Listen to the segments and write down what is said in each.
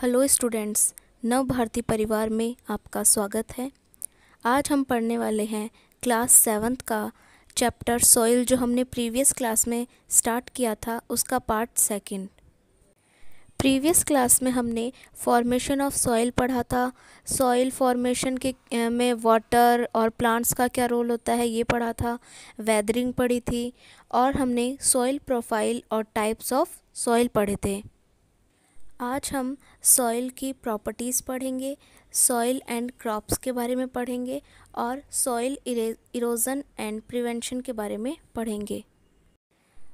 Hello students नव भारती परिवार में आपका स्वागत है आज हम पढ़ने वाले हैं क्लास सेवन्थ का चैप्टर सॉइल जो हमने प्रीवियस क्लास में स्टार्ट किया था उसका पार्ट सेकंड प्रीवियस क्लास में हमने फॉर्मेशन ऑफ सॉइल पढ़ा था सॉइल फॉर्मेशन के में वाटर और प्लांट्स का क्या रोल होता है ये पढ़ा था वेदरिंग पढ़ी थी और हमने सॉइल प्रोफाइल और टाइप्स ऑफ सॉइल पढ़े थे आज हम सॉइल की प्रॉपर्टीज़ पढ़ेंगे सॉइल एंड क्रॉप्स के बारे में पढ़ेंगे और सॉइल इरोजन एंड प्रिवेंशन के बारे में पढ़ेंगे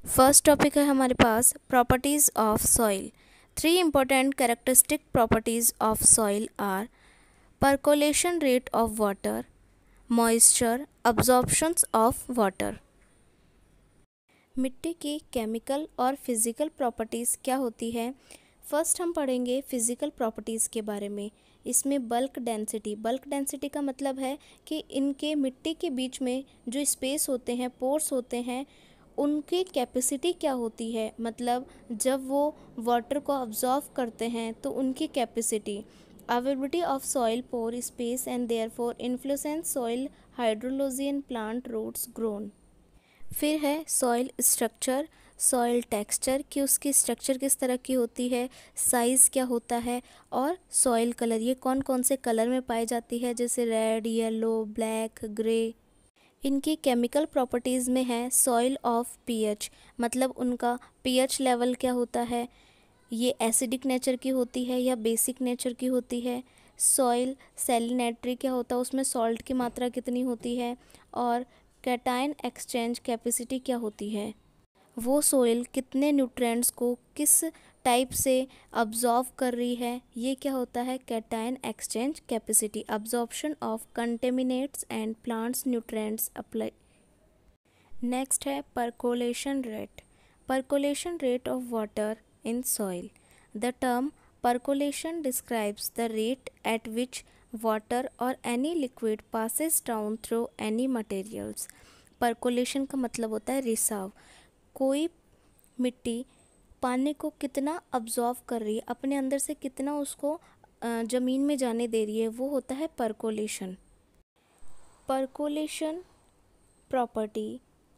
फर्स्ट टॉपिक है हमारे पास properties of soil three important characteristic properties of soil are percolation rate of water moisture absorption of water मिट्टी की केमिकल और फिज़िकल प्रॉपर्टीज़ क्या होती है फर्स्ट हम पढ़ेंगे फिज़िकल प्रॉपर्टीज़ के बारे में इसमें बल्क डेंसिटी बल्क डेंसिटी का मतलब है कि इनके मिट्टी के बीच में जो स्पेस होते हैं पोर्स होते हैं उनकी कैपेसिटी क्या होती है मतलब जब वो वाटर को ऑब्जॉर्व करते हैं तो उनकी capacity availability of soil pore space and therefore influences soil hydrology plant roots grown फिर है सॉइल स्ट्रक्चर सॉइल टेक्सचर कि उसकी स्ट्रक्चर किस तरह की होती है साइज़ क्या होता है और सॉइल कलर ये कौन कौन से कलर में पाई जाती है जैसे रेड येलो ब्लैक ग्रे इनकी केमिकल प्रॉपर्टीज़ में है सॉइल ऑफ पीएच मतलब उनका पीएच लेवल क्या होता है ये एसिडिक नेचर की होती है या बेसिक नेचर की होती है सॉइल सेलिनेट्री क्या होता है उसमें सॉल्ट की मात्रा कितनी होती है और कैटाइन एक्सचेंज कैपेसिटी क्या होती है वो सोइल कितने न्यूट्रेंट्स को किस टाइप से अब्जॉर्व कर रही है ये क्या होता है cation exchange capacity absorption of contaminants and plants nutrients apply next है percolation rate percolation rate of water in soil the term percolation describes the rate at which water or any liquid passes down through any materials percolation का मतलब होता है रिसाव कोई मिट्टी पानी को कितना अब्जॉर्व कर रही है अपने अंदर से कितना उसको ज़मीन में जाने दे रही है वो होता है percolation percolation property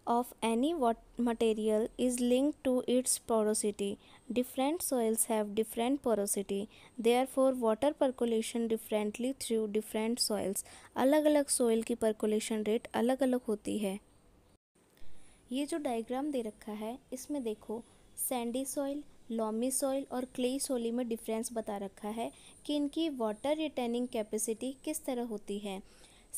of any what material is link to its porosity different soils have different porosity they are for water percolation differently through different soils अलग अलग सॉइल की परकोलेशन रेट अलग अलग होती है ये जो डायग्राम दे रखा है इसमें देखो सैंडी सॉइल लॉमी सॉइल और क्ले सोली में डिफरेंस बता रखा है कि इनकी वाटर रिटर्निंग कैपेसिटी किस तरह होती है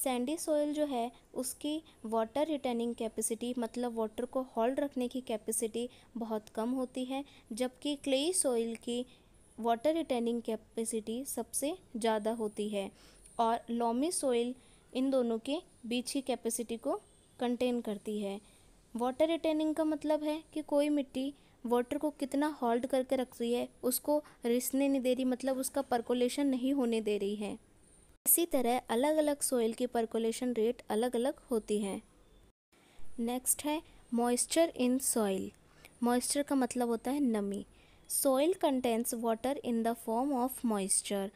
सैंडी सॉइल जो है उसकी वाटर रिटर्निंग कैपेसिटी मतलब वाटर को होल्ड रखने की कैपेसिटी बहुत कम होती है जबकि क्ले सॉइल की वाटर रिटर्निंग कैपेसिटी सबसे ज़्यादा होती है और लॉमी सॉइल इन दोनों के बीच की कैपेसिटी को कंटेन करती है वाटर रिटेनिंग का मतलब है कि कोई मिट्टी वाटर को कितना होल्ड करके रख रही है उसको रिसने नहीं दे रही मतलब उसका परकोलेशन नहीं होने दे रही है इसी तरह अलग अलग सोइल की परकोलेशन रेट अलग अलग होती है नेक्स्ट है मॉइस्चर इन सॉइल मॉइस्चर का मतलब होता है नमी soil contents water in the form of moisture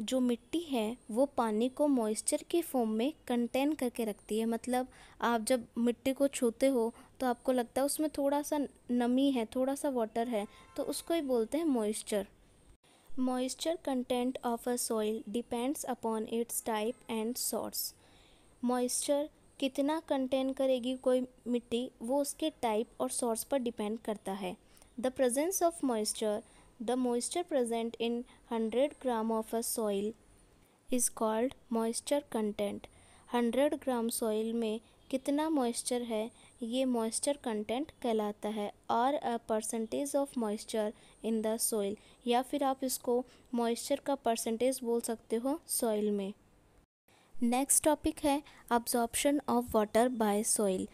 जो मिट्टी है वो पानी को मॉइस्चर के फॉर्म में कंटेन करके रखती है मतलब आप जब मिट्टी को छूते हो तो आपको लगता है उसमें थोड़ा सा नमी है थोड़ा सा वाटर है तो उसको ही बोलते हैं moisture moisture content of a soil depends upon its type and source moisture कितना कंटेन करेगी कोई मिट्टी वो उसके टाइप और सोर्स पर डिपेंड करता है the presence of moisture The moisture present in 100 gram of a soil is called moisture content. 100 gram soil में कितना मॉइस्चर है ये मॉइस्चर कंटेंट कहलाता है और a percentage of moisture in the soil या फिर आप इसको मॉइस्चर का परसेंटेज बोल सकते हो सॉइल में नेक्स्ट टॉपिक है absorption of water by soil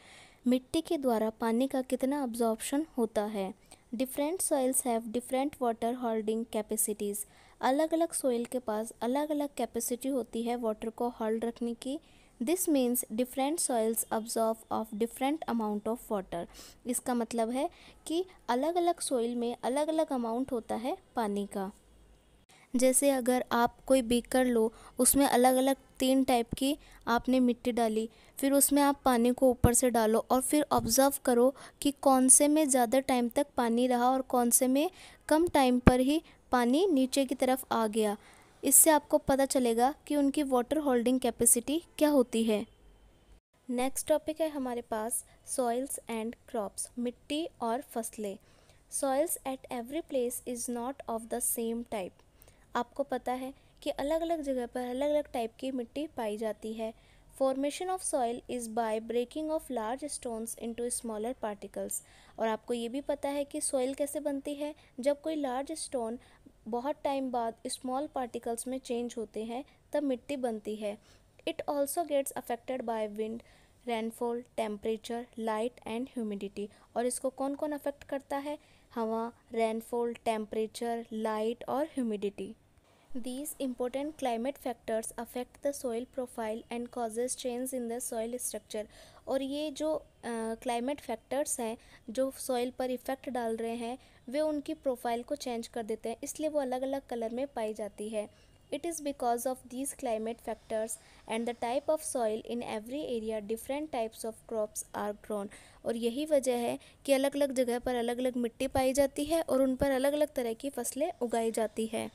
मिट्टी के द्वारा पानी का कितना अब्जॉर्प्शन होता है different soils have different water holding capacities अलग अलग सॉइल के पास अलग अलग कैपेसिटी होती है वाटर को होल्ड रखने की this means different soils absorb of different amount of water इसका मतलब है कि अलग अलग सॉइल में अलग अलग अमाउंट होता है पानी का जैसे अगर आप कोई बीकर लो उसमें अलग अलग तीन टाइप की आपने मिट्टी डाली फिर उसमें आप पानी को ऊपर से डालो और फिर ऑब्ज़र्व करो कि कौन से में ज़्यादा टाइम तक पानी रहा और कौन से में कम टाइम पर ही पानी नीचे की तरफ आ गया इससे आपको पता चलेगा कि उनकी वाटर होल्डिंग कैपेसिटी क्या होती है नेक्स्ट टॉपिक है हमारे पास सॉइल्स एंड क्रॉप्स मिट्टी और फसलें soils at every place is not of the same type आपको पता है कि अलग अलग जगह पर अलग अलग टाइप की मिट्टी पाई जाती है formation of soil is by breaking of large stones into smaller particles और आपको ये भी पता है कि सॉइल कैसे बनती है जब कोई लार्ज स्टोन बहुत टाइम बाद स्मॉल पार्टिकल्स में चेंज होते हैं तब मिट्टी बनती है it also gets affected by wind rainfall temperature light and humidity और इसको कौन कौन अफेक्ट करता है हवा रेनफॉल टेम्परेचर लाइट और humidity These important climate factors affect the soil profile and causes change in the soil structure. और ये जो क्लाइमेट फैक्टर्स हैं जो सॉइल पर इफ़ेक्ट डाल रहे हैं वे उनकी प्रोफाइल को चेंज कर देते हैं इसलिए वो अलग अलग कलर में पाई जाती है It is because of these climate factors and the type of soil in every area different types of crops are grown. और यही वजह है कि अलग अलग जगह पर अलग अलग मिट्टी पाई जाती है और उन पर अलग अलग तरह की फसलें उगाई जाती है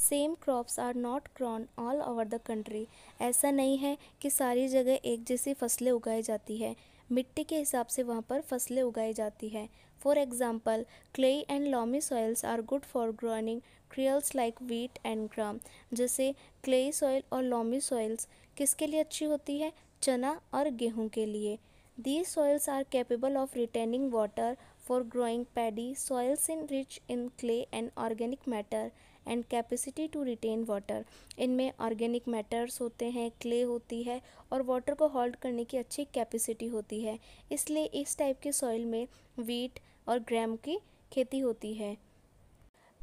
same crops are not grown all over the country ऐसा नहीं है कि सारी जगह एक जैसी फसलें उगाई जाती है मिट्टी के हिसाब से वहाँ पर फसलें उगाई जाती है for example clay and loamy soils are good for growing cereals like wheat and gram जैसे क्ले सॉइल और लॉमी सॉइल्स किसके लिए अच्छी होती है चना और गेहूँ के लिए these soils are capable of retaining water for growing paddy soils in rich in clay and organic matter and capacity to retain water इनमें ऑर्गेनिक मैटर्स होते हैं क्ले होती है और वाटर को होल्ड करने की अच्छी कैपेसिटी होती है इसलिए इस टाइप के सॉइल में वीट और ग्रैम की खेती होती है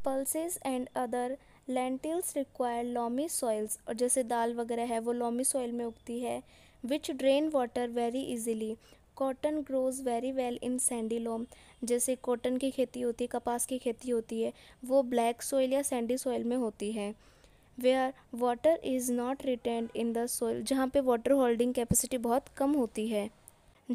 pulses and other lentils require loamy soils और जैसे दाल वगैरह है वो लॉमी सॉइल में उगती है which drain water very easily cotton grows very well in sandy loam जैसे कॉटन की खेती होती है कपास की खेती होती है वो ब्लैक सॉइल या सैंडी सॉइल में होती है where water is not retained in the soil जहाँ पे वाटर होल्डिंग कैपेसिटी बहुत कम होती है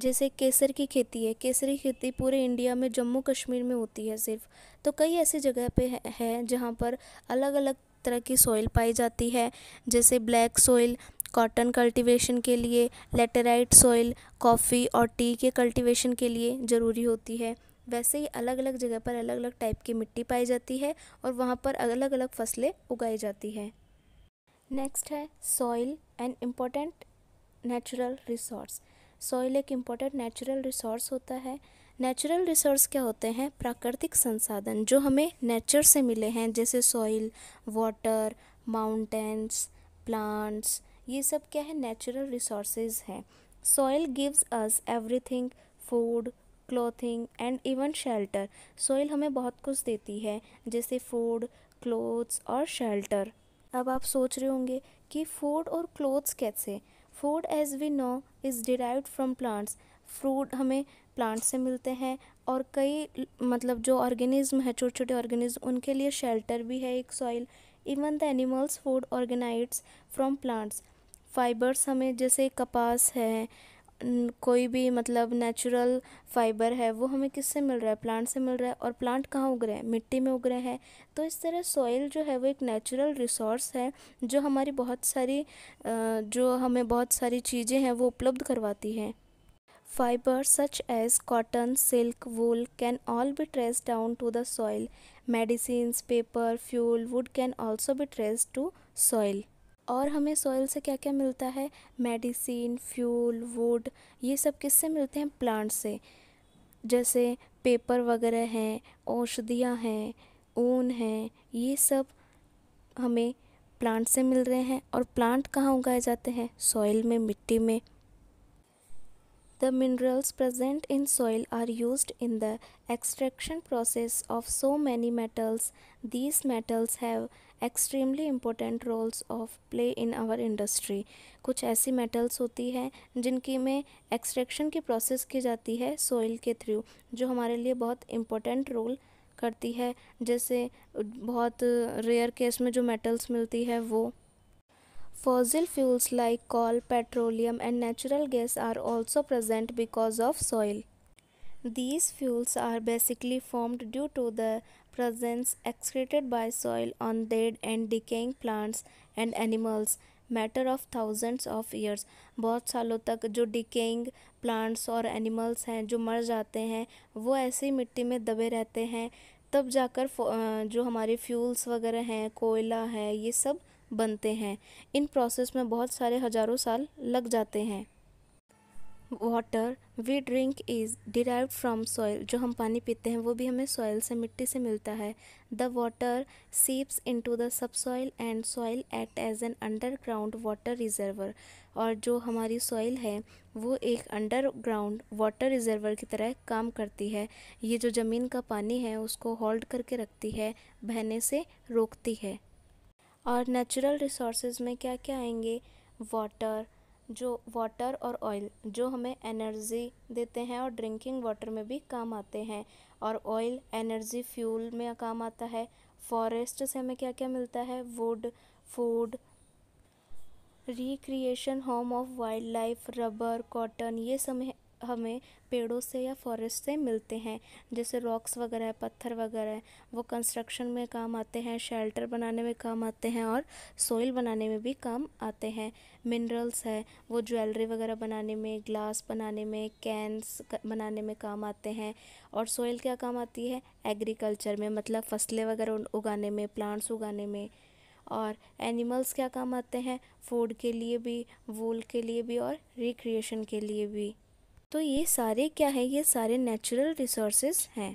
जैसे केसर की खेती है केसरी खेती पूरे इंडिया में जम्मू कश्मीर में होती है सिर्फ तो कई ऐसी जगह पे है जहाँ पर अलग अलग तरह की सॉइल पाई जाती है जैसे ब्लैक सॉइल कॉटन कल्टीवेशन के लिए लेटेराइट सॉइल कॉफ़ी और टी के कल्टीवेशन के लिए ज़रूरी होती है वैसे ही अलग अलग जगह पर अलग अलग टाइप की मिट्टी पाई जाती है और वहाँ पर अलग अलग फसलें उगाई जाती हैं नेक्स्ट है soil and important natural resource soil एक इम्पोर्टेंट नेचुरल रिसोर्स होता है नेचुरल रिसोर्स क्या होते हैं प्राकृतिक संसाधन जो हमें नेचर से मिले हैं जैसे सॉइल वाटर माउंटेंस प्लांट्स ये सब क्या है नेचुरल रिसोर्सेज हैं soil gives us everything food clothing and even shelter soil हमें बहुत कुछ देती है जैसे फूड क्लोथ्स और शेल्टर अब आप सोच रहे होंगे कि फूड और क्लोथ्स कैसे food as we know is derived from plants fruit हमें प्लांट्स से मिलते हैं और कई मतलब जो ऑर्गेनिज्म है छोटे छोटे ऑर्गेनिज्म उनके लिए शेल्टर भी है एक soil even the animals food originates from plants fibres हमें जैसे कपास है कोई भी मतलब नेचुरल फाइबर है वो हमें किससे मिल रहा है प्लांट से मिल रहा है और प्लांट कहाँ उग रहे हैं मिट्टी में उग रहे हैं तो इस तरह सॉइल जो है वो एक नेचुरल रिसोर्स है जो हमारी बहुत सारी जो हमें बहुत सारी चीज़ें हैं वो उपलब्ध करवाती हैं fibre such as cotton silk wool can all be trace down to the soil medicine paper fuel wood can also be trace to soil और हमें सॉइल से क्या क्या मिलता है मेडिसिन फ्यूल वुड ये सब किससे मिलते हैं प्लांट से जैसे पेपर वगैरह हैं औषधियाँ हैं ऊन हैं ये सब हमें प्लांट से मिल रहे हैं और प्लांट कहाँ उगाए जाते हैं सॉइल में मिट्टी में the minerals present in soil are use in the extraction process of so many metals these metals have extremely important roles of play in our industry कुछ ऐसी मेटल्स होती हैं जिनकी में एक्सट्रैक्शन की प्रोसेस की जाती है सोइल के थ्रू जो हमारे लिए बहुत इम्पोर्टेंट रोल करती है जैसे बहुत रेयर केस में जो मेटल्स मिलती है वो fossil fuels like coal petroleum and natural gas are also present because of soil these fuels are basically formed due to the presence excreted by soil on dead and decaying plants and animals matter of thousands of years बहुत सालों तक जो decaying plants और animals हैं जो मर जाते हैं वो ऐसी मिट्टी में दबे रहते हैं तब जाकर जो हमारे फ्यूल्स वगैरह हैं कोयला है ये सब बनते हैं इन प्रोसेस में बहुत सारे हज़ारों साल लग जाते हैं water we drink is derive from soil जो हम पानी पीते हैं वो भी हमें सॉइल से मिट्टी से मिलता है the water seeps to the sub soil and soil act as an underground water reservoir और जो हमारी सॉइल है वो एक अंडरग्राउंड वाटर रिजर्वर की तरह काम करती है ये जो ज़मीन का पानी है उसको होल्ड करके रखती है बहने से रोकती है और नेचुरल रिसोर्सेज में क्या क्या आएंगे वाटर जो वाटर और ऑयल जो हमें एनर्जी देते हैं और ड्रिंकिंग वाटर में भी काम आते हैं और ऑयल एनर्जी फ्यूल में काम आता है फॉरेस्ट से हमें क्या क्या मिलता है wood food recreation home of wildlife rubber cotton ये सब हमें पेड़ों से या फॉरेस्ट से मिलते हैं जैसे रॉक्स वगैरह पत्थर वगैरह वो कंस्ट्रक्शन में काम आते हैं शेल्टर बनाने में काम आते हैं और सोइल बनाने में भी काम आते हैं मिनरल्स है वो ज्वेलरी वगैरह बनाने में ग्लास बनाने में कैंस बनाने में काम आते हैं और सोयल क्या काम आती है एग्रीकल्चर में मतलब फसलें वगैरह उगाने में प्लांट्स उगाने में और एनिमल्स क्या काम आते हैं फूड के लिए भी वूल के लिए भी और रिक्रिएशन के लिए भी तो ये सारे क्या है ये सारे नेचुरल रिसोर्स हैं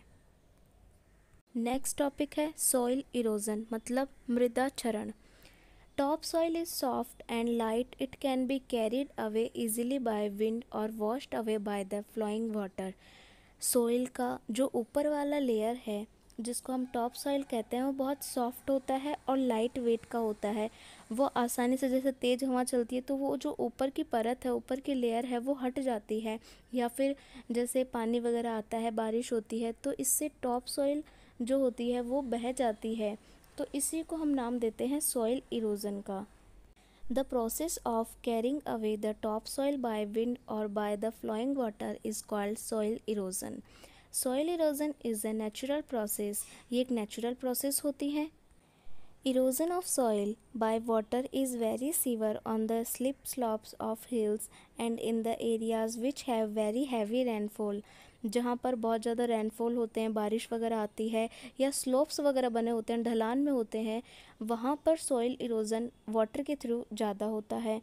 नेक्स्ट टॉपिक है सॉइल इरोजन मतलब मृदा क्षरण top soil is soft and light it can be carried away easily by wind और washed away by the flowing water soil का जो ऊपर वाला लेयर है जिसको हम टॉप सॉइल कहते हैं वो बहुत सॉफ्ट होता है और लाइट वेट का होता है वो आसानी से जैसे तेज़ हवा चलती है तो वो जो ऊपर की परत है ऊपर की लेयर है वो हट जाती है या फिर जैसे पानी वगैरह आता है बारिश होती है तो इससे टॉप सॉइल जो होती है वो बह जाती है तो इसी को हम नाम देते हैं सॉइल इरोजन का the process of carrying away the top soil by wind और by the flowing water is called soil erosion soil erosion is a natural process ये एक नेचुरल प्रोसेस होती है erosion of soil by water is very severe on the slip slopes of hills and in the areas which have very heavy rainfall जहाँ पर बहुत ज़्यादा rainfall होते हैं बारिश वगैरह आती है या स्लोप्स वगैरह बने होते हैं ढलान में होते हैं वहाँ पर सॉइल इरोज़न वाटर के थ्रू ज़्यादा होता है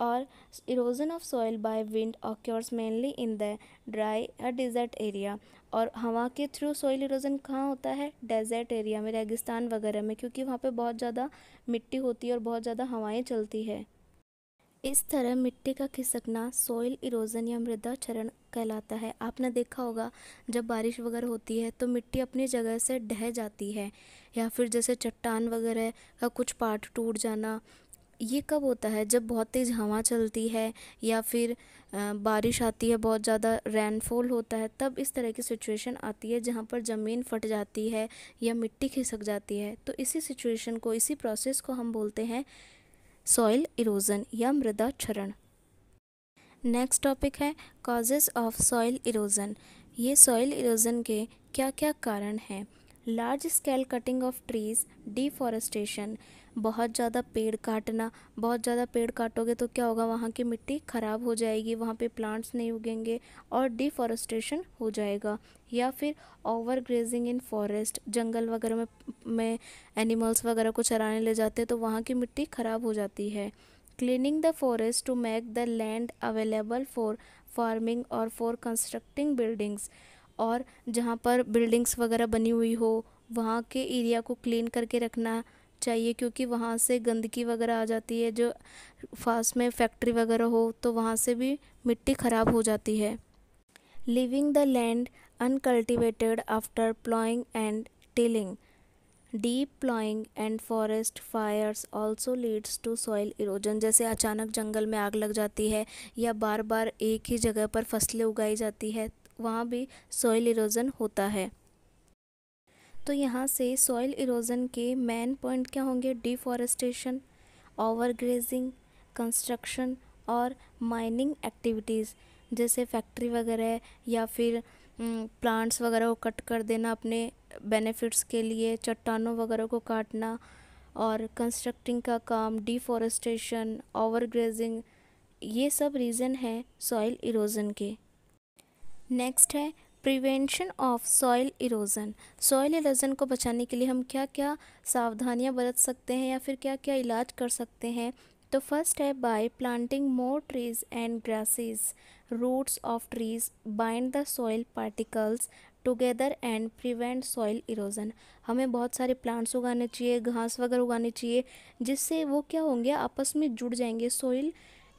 और erosion of soil by wind occurs mainly in the dry या डिज़र्ट एरिया और हवा के थ्रू सॉइल इरोज़न कहाँ होता है डेजर्ट एरिया में रेगिस्तान वगैरह में क्योंकि वहाँ पर बहुत ज़्यादा मिट्टी होती है और बहुत ज़्यादा हवाएँ चलती है इस तरह मिट्टी का खिसकना सॉइल इरोजन या मृदा क्षरण कहलाता है आपने देखा होगा जब बारिश वगैरह होती है तो मिट्टी अपनी जगह से ढह जाती है या फिर जैसे चट्टान वगैरह का कुछ पार्ट टूट जाना ये कब होता है जब बहुत तेज़ हवा चलती है या फिर बारिश आती है बहुत ज़्यादा रेनफॉल होता है तब इस तरह की सिचुएशन आती है जहाँ पर ज़मीन फट जाती है या मिट्टी खिसक जाती है तो इसी सिचुएशन को इसी प्रोसेस को हम बोलते हैं सॉइल इरोज़न या मृदा क्षरण नेक्स्ट टॉपिक है कॉजेज़ ऑफ सॉइल इरोज़न ये सॉइल इरोज़न के क्या क्या कारण हैं large scale cutting of trees deforestation बहुत ज़्यादा पेड़ काटना बहुत ज़्यादा पेड़ काटोगे तो क्या होगा वहाँ की मिट्टी ख़राब हो जाएगी वहाँ पे प्लांट्स नहीं उगेंगे और डिफॉरेस्टेशन हो जाएगा या फिर ओवर ग्रेजिंग इन फॉरेस्ट जंगल वगैरह में में एनिमल्स वगैरह को चराने ले जाते हैं तो वहाँ की मिट्टी ख़राब हो जाती है cleaning the forest to make the land available for farming और फॉर कंस्ट्रक्टिंग बिल्डिंग्स और जहाँ पर बिल्डिंग्स वगैरह बनी हुई हो वहाँ के एरिया को क्लीन करके रखना चाहिए क्योंकि वहाँ से गंदगी वगैरह आ जाती है जो फास्ट में फैक्ट्री वगैरह हो तो वहाँ से भी मिट्टी ख़राब हो जाती है living the land uncultivated after ploughing and tilling. Deep ploughing and forest fires also leads to soil erosion जैसे अचानक जंगल में आग लग जाती है या बार बार एक ही जगह पर फसलें उगाई जाती है वहाँ भी सॉइल इरोजन होता है तो यहाँ से सॉइल इरोजन के मेन पॉइंट क्या होंगे डिफॉरेस्टेशन ओवरग्रेजिंग कंस्ट्रक्शन और माइनिंग एक्टिविटीज़ जैसे फैक्ट्री वगैरह या फिर प्लांट्स वगैरह को कट कर देना अपने बेनिफिट्स के लिए चट्टानों वगैरह को काटना और कंस्ट्रक्टिंग का काम डिफॉरेस्टेशन ओवरग्रेजिंग ये सब रीज़न है सॉइल इरोज़न के नेक्स्ट है prevention of soil erosion soil erosion को बचाने के लिए हम क्या क्या सावधानियां बरत सकते हैं या फिर क्या क्या इलाज कर सकते हैं तो फर्स्ट है by planting more trees and grasses Roots of trees bind the soil particles together and prevent soil erosion हमें बहुत सारे प्लांट्स उगाने चाहिए घास वगैरह उगाने चाहिए जिससे वो क्या होंगे आपस में जुड़ जाएंगे सॉइल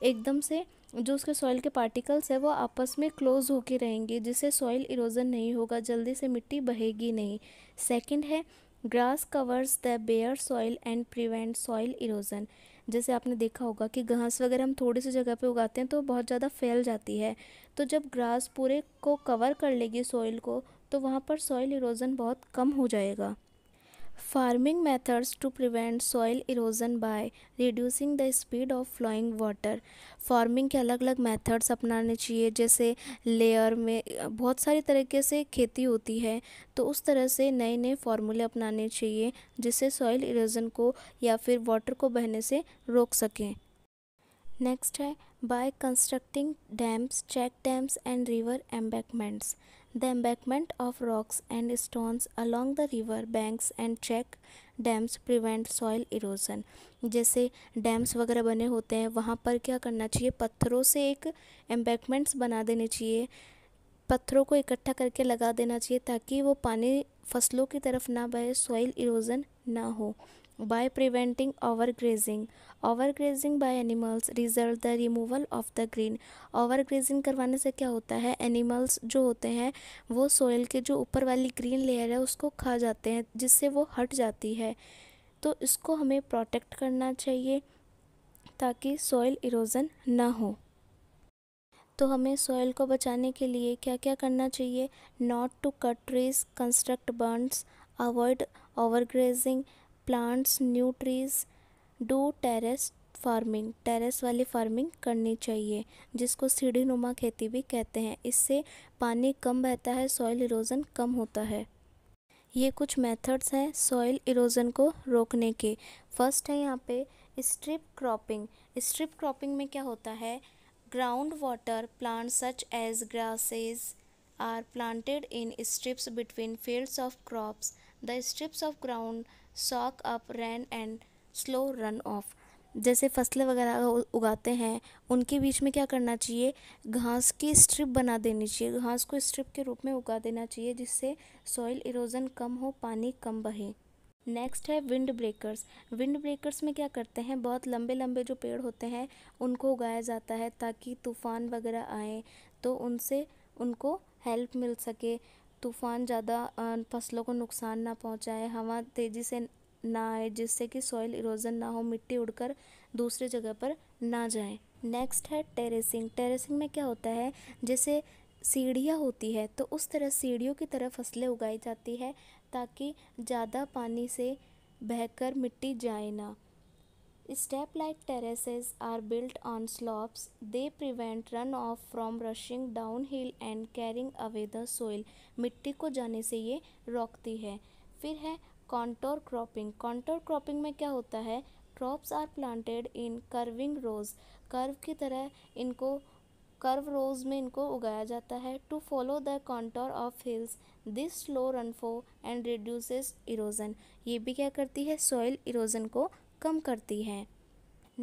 एकदम से जो उसके सॉइल के पार्टिकल्स है वो आपस में क्लोज होके रहेंगे जिससे सॉइल इरोजन नहीं होगा जल्दी से मिट्टी बहेगी नहीं second है grass covers the bare soil and prevent soil erosion जैसे आपने देखा होगा कि घास वगैरह हम थोड़ी सी जगह पे उगाते हैं तो बहुत ज़्यादा फैल जाती है तो जब ग्रास पूरे को कवर कर लेगी सॉइल को तो वहाँ पर सॉइल इरोज़न बहुत कम हो जाएगा farming methods to prevent soil erosion by reducing the speed of flowing water farming के अलग अलग methods अपनाने चाहिए जैसे layer में बहुत सारी तरीके से खेती होती है तो उस तरह से नए नए फार्मूले अपनाने चाहिए जिससे soil erosion को या फिर water को बहने से रोक सकें नेक्स्ट है by constructing dams check dams and river embankments The embankment of rocks and stones along the river banks and check dams prevent soil erosion जैसे डैम्स वगैरह बने होते हैं वहाँ पर क्या करना चाहिए पत्थरों से एक एम्बैकमेंट्स बना देने चाहिए पत्थरों को इकट्ठा करके लगा देना चाहिए ताकि वो पानी फसलों की तरफ ना बहे सॉइल इरोजन ना हो by preventing overgrazing overgrazing by animals result the removal of the green overgrazing करवाने से क्या होता है animals जो होते हैं वो soil के जो ऊपर वाली green layer है उसको खा जाते हैं जिससे वो हट जाती है तो इसको हमें प्रोटेक्ट करना चाहिए ताकि soil इरोजन ना हो तो हमें सॉइल को बचाने के लिए क्या क्या करना चाहिए not to cut trees construct burns avoid overgrazing plants new trees do terrace farming terrace वाली फार्मिंग करनी चाहिए जिसको सीढ़ी नुमा खेती भी कहते हैं इससे पानी कम बहता है सॉइल इरोज़न कम होता है ये कुछ मेथड्स हैं सॉइल इरोज़न को रोकने के फर्स्ट है यहाँ पे स्ट्रिप क्रॉपिंग स्ट्रिप क्रॉपिंग में क्या होता है ground water plant such as grasses are planted in strips between fields of crops the strips of ground soak up rain and slow run off जैसे फसलें वगैरह उगाते हैं उनके बीच में क्या करना चाहिए घास की स्ट्रिप बना देनी चाहिए घास को स्ट्रिप के रूप में उगा देना चाहिए जिससे सॉइल इरोजन कम हो पानी कम बहे नेक्स्ट है विंड ब्रेकर्स विंड ब्रेकर्स में क्या करते हैं बहुत लंबे लंबे जो पेड़ होते हैं उनको उगाया जाता है ताकि तूफ़ान वगैरह आए तो उनसे उनको हेल्प मिल सके तूफ़ान ज़्यादा फसलों को नुकसान ना पहुँचाए हवा तेज़ी से ना आए जिससे कि सॉइल इरोज़न ना हो मिट्टी उड़कर दूसरी जगह पर ना जाए नेक्स्ट है टेरेसिंग टेरेसिंग में क्या होता है जैसे सीढ़ियाँ होती है तो उस तरह सीढ़ियों की तरह फसलें उगाई जाती है ताकि ज़्यादा पानी से बहकर मिट्टी जाए ना Step-like terraces are built on slopes. They prevent runoff from rushing downhill and carrying away the soil. मिट्टी को जाने से ये रोकती है फिर है कॉन्टोर क्रॉपिंग कॉन्टोर क्रॉपिंग में क्या होता है crops are planted in curving rows curve की तरह इनको कर्व रोज में इनको उगाया जाता है to follow the contour of hills this slow run flow and reduces erosion ये भी क्या करती है सॉइल इरोजन को कम करती है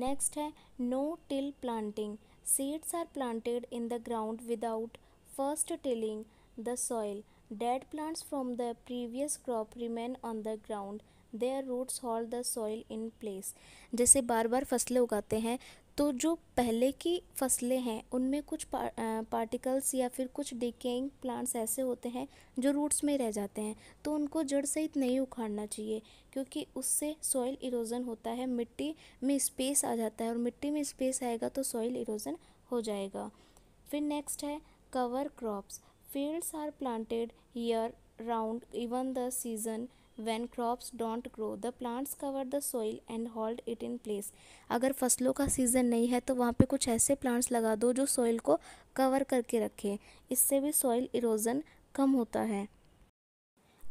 नेक्स्ट है no till planting seeds are planted in the ground without first tilling the soil dead plants from the previous crop remain on the ground their roots hold the soil in place जैसे बार बार फसलें उगाते हैं तो जो पहले की फसलें हैं उनमें कुछ पार, पार्टिकल्स या फिर कुछ डिकेइंग प्लांट्स ऐसे होते हैं जो रूट्स में रह जाते हैं तो उनको जड़ सहित नहीं उखाड़ना चाहिए क्योंकि उससे सॉइल इरोजन होता है मिट्टी में स्पेस आ जाता है और मिट्टी में स्पेस आएगा तो सॉइल इरोजन हो जाएगा फिर नेक्स्ट है cover crops fields are planted year round even the season when crops don't grow the plants cover the soil and hold it in place अगर फसलों का सीज़न नहीं है तो वहाँ पे कुछ ऐसे प्लांट्स लगा दो जो सॉइल को कवर करके रखें इससे भी सॉइल इरोजन कम होता है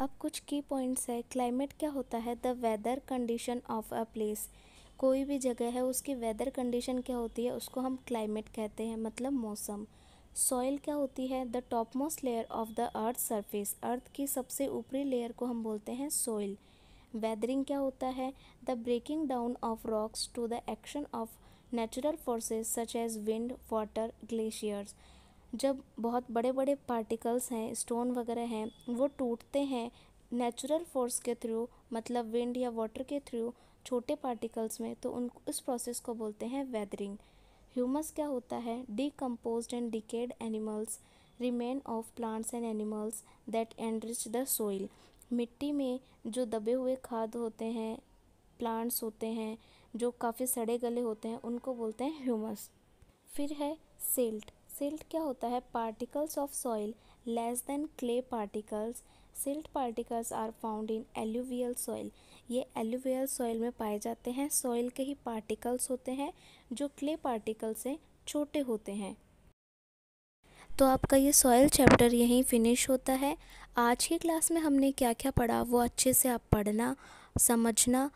अब कुछ की पॉइंट्स है क्लाइमेट क्या होता है the weather condition of a place कोई भी जगह है उसकी वेदर कंडीशन क्या होती है उसको हम क्लाइमेट कहते हैं मतलब मौसम सॉइल क्या होती है the top most layer of the earth surface earth की सबसे ऊपरी लेयर को हम बोलते हैं सॉइल वेदरिंग क्या होता है the breaking down of rocks to the action of natural forces such as wind water glaciers जब बहुत बड़े बड़े पार्टिकल्स हैं स्टोन वगैरह हैं वो टूटते हैं नेचुरल फोर्स के थ्रू मतलब विंड या वाटर के थ्रू छोटे पार्टिकल्स में तो उन इस प्रोसेस को बोलते हैं वेदरिंग ह्यूमस क्या होता है decompose and decayed animals remain of plants and animals that enrich the soil मिट्टी में जो दबे हुए खाद होते हैं प्लांट्स होते हैं जो काफ़ी सड़े गले होते हैं उनको बोलते हैं ह्यूमस फिर है सेल्ट सिल्ट क्या होता है particles of soil less than clay particles silt particles are found in alluvial soil ये एल्यूवियल सॉइल में पाए जाते हैं सॉइल के ही पार्टिकल्स होते हैं जो क्ले पार्टिकल से छोटे होते हैं तो आपका ये सॉइल चैप्टर यहीं फिनिश होता है आज की क्लास में हमने क्या क्या पढ़ा वो अच्छे से आप पढ़ना समझना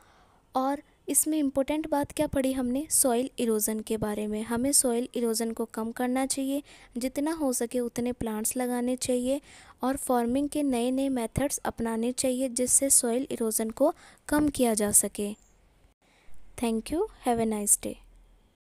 और इसमें इम्पोर्टेंट बात क्या पढ़ी हमने सॉइल इरोज़न के बारे में हमें सॉइल इरोज़न को कम करना चाहिए जितना हो सके उतने प्लांट्स लगाने चाहिए और फार्मिंग के नए नए मेथड्स अपनाने चाहिए जिससे सॉइल इरोज़न को कम किया जा सके thank you have a nice day